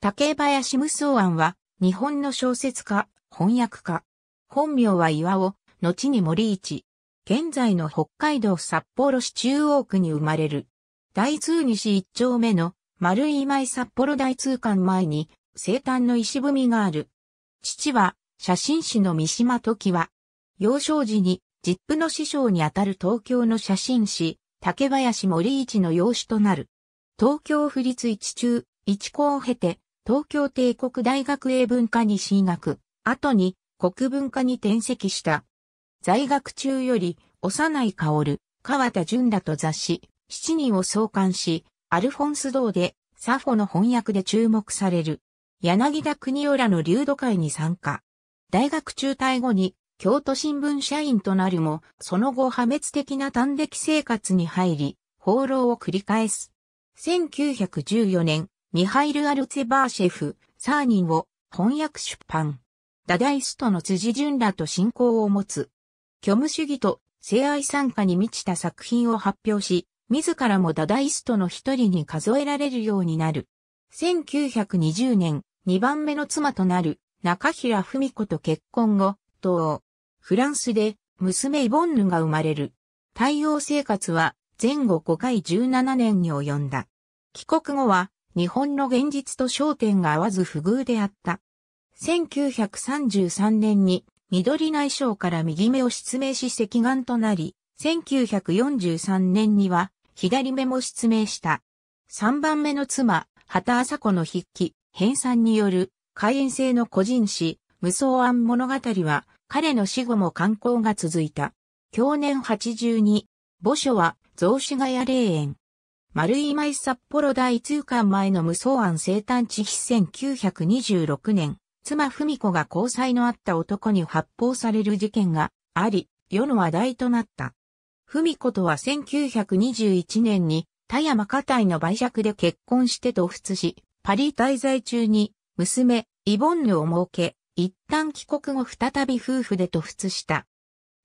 竹林無双庵は、日本の小説家、翻訳家。本名は岩尾、後に森市。現在の北海道札幌市中央区に生まれる。大通西一丁目の丸井前札幌大通館前に生誕の石踏みがある。父は写真師の三島時は、幼少時にジップの師匠にあたる東京の写真師、竹林森市の養子となる。東京府立一中、一校を経て、東京帝国大学英文科に進学、後に国文科に転籍した。在学中より、幼い薫、川田淳らと雑誌、七人を創刊し、アルフォンス堂で、サフォの翻訳で注目される。柳田国夫らの流度会に参加。大学中退後に、京都新聞社員となるも、その後破滅的な短暦生活に入り、放浪を繰り返す。1914年、ミハイル・アルツェバーシェフ、サーニンを翻訳出版。ダダイストの辻淳らと信仰を持つ。虚無主義と性愛参加に満ちた作品を発表し、自らもダダイストの一人に数えられるようになる。1920年、2番目の妻となる中平文子と結婚後、東フランスで娘イボンヌが生まれる。太陽生活は前後5回17年に及んだ。帰国後は日本の現実と焦点が合わず不遇であった。1933年に緑内障から右目を失明し赤眼となり、1943年には左目も失明した。3番目の妻、畑朝子の筆記、編纂による、開園制の個人誌、無双案物語は、彼の死後も観光が続いた。去年82、墓所は、雑誌ヶ谷霊園。丸井舞札幌大通館前の無双案生誕地非1926年、妻文子が交際のあった男に発砲される事件があり、世の話題となった。文子とは1921年に田山家隊の売借で結婚して突出し、パリ滞在中に娘、イボンヌを設け、一旦帰国後再び夫婦で突出した。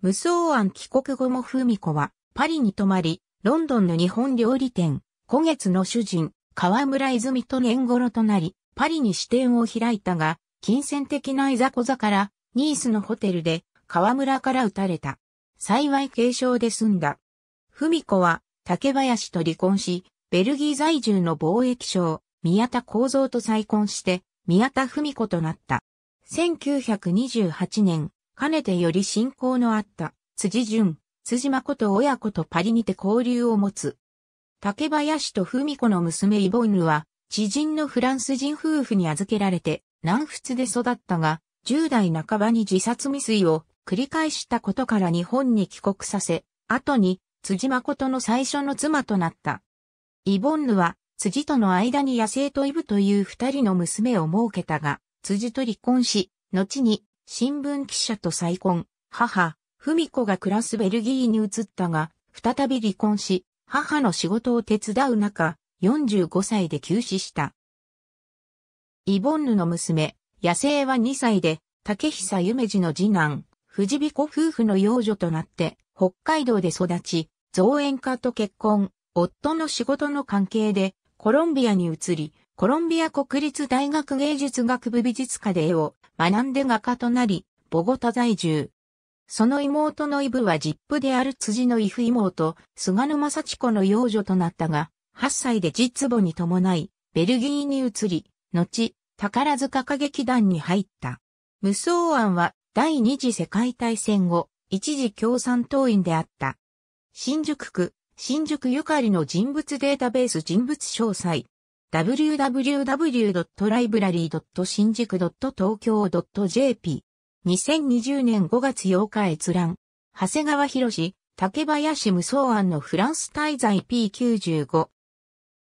無双案帰国後も文子はパリに泊まり、ロンドンの日本料理店、古月の主人、河村泉と年頃となり、パリに支店を開いたが、金銭的ないざこざから、ニースのホテルで、河村から撃たれた。幸い軽傷で済んだ。文子は、竹林と離婚し、ベルギー在住の貿易商、宮田幸三と再婚して、宮田文子となった。1928年、かねてより信仰のあった、辻淳、辻誠親子とパリにて交流を持つ。竹林と文子の娘イボンヌは、知人のフランス人夫婦に預けられて、南仏で育ったが、10代半ばに自殺未遂を繰り返したことから日本に帰国させ、後に辻誠の最初の妻となった。イボンヌは辻との間に野生とイブという二人の娘を設けたが、辻と離婚し、後に新聞記者と再婚、母、文子が暮らすベルギーに移ったが、再び離婚し、母の仕事を手伝う中、45歳で急死した。イボンヌの娘、野生は2歳で、竹久夢二の次男、藤彦夫婦の養女となって、北海道で育ち、造園家と結婚、夫の仕事の関係で、コロンビアに移り、コロンビア国立大学芸術学部美術科で絵を学んで画家となり、ボゴタ在住、その妹のイブは実父である辻のイフ妹、菅沼幸子の養女となったが、8歳で実母に伴い、ベルギーに移り、後、宝塚歌劇団に入った。無双案は第二次世界大戦後、一時共産党員であった。新宿区、新宿ゆかりの人物データベース人物詳細。w w w l i b r a r y s i n j u k t o k y o j p 2020年5月8日閲覧。長谷川博竹林無双案のフランス滞在 P95。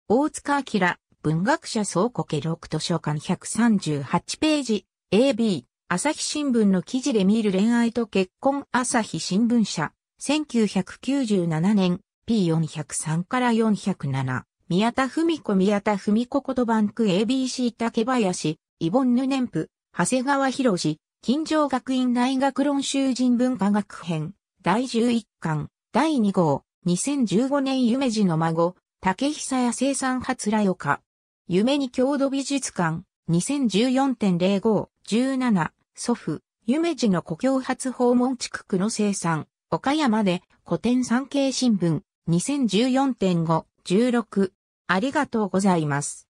大塚明、文学者総庫家6図書館138ページ、AB、朝日新聞の記事で見る恋愛と結婚朝日新聞社、1997年、P403 から407。宮田文子宮田文子とバンク ABC 竹林、イボンヌ年譜、長谷川博金城学院大学論集人文科学編、第11巻、第2号、2015年夢二の孫、竹久屋生産発来岡。夢に郷土美術館、2014.05、17、祖父、夢二の故郷初訪問地区の生産、岡山で古典産経新聞、2014.5、16。ありがとうございます。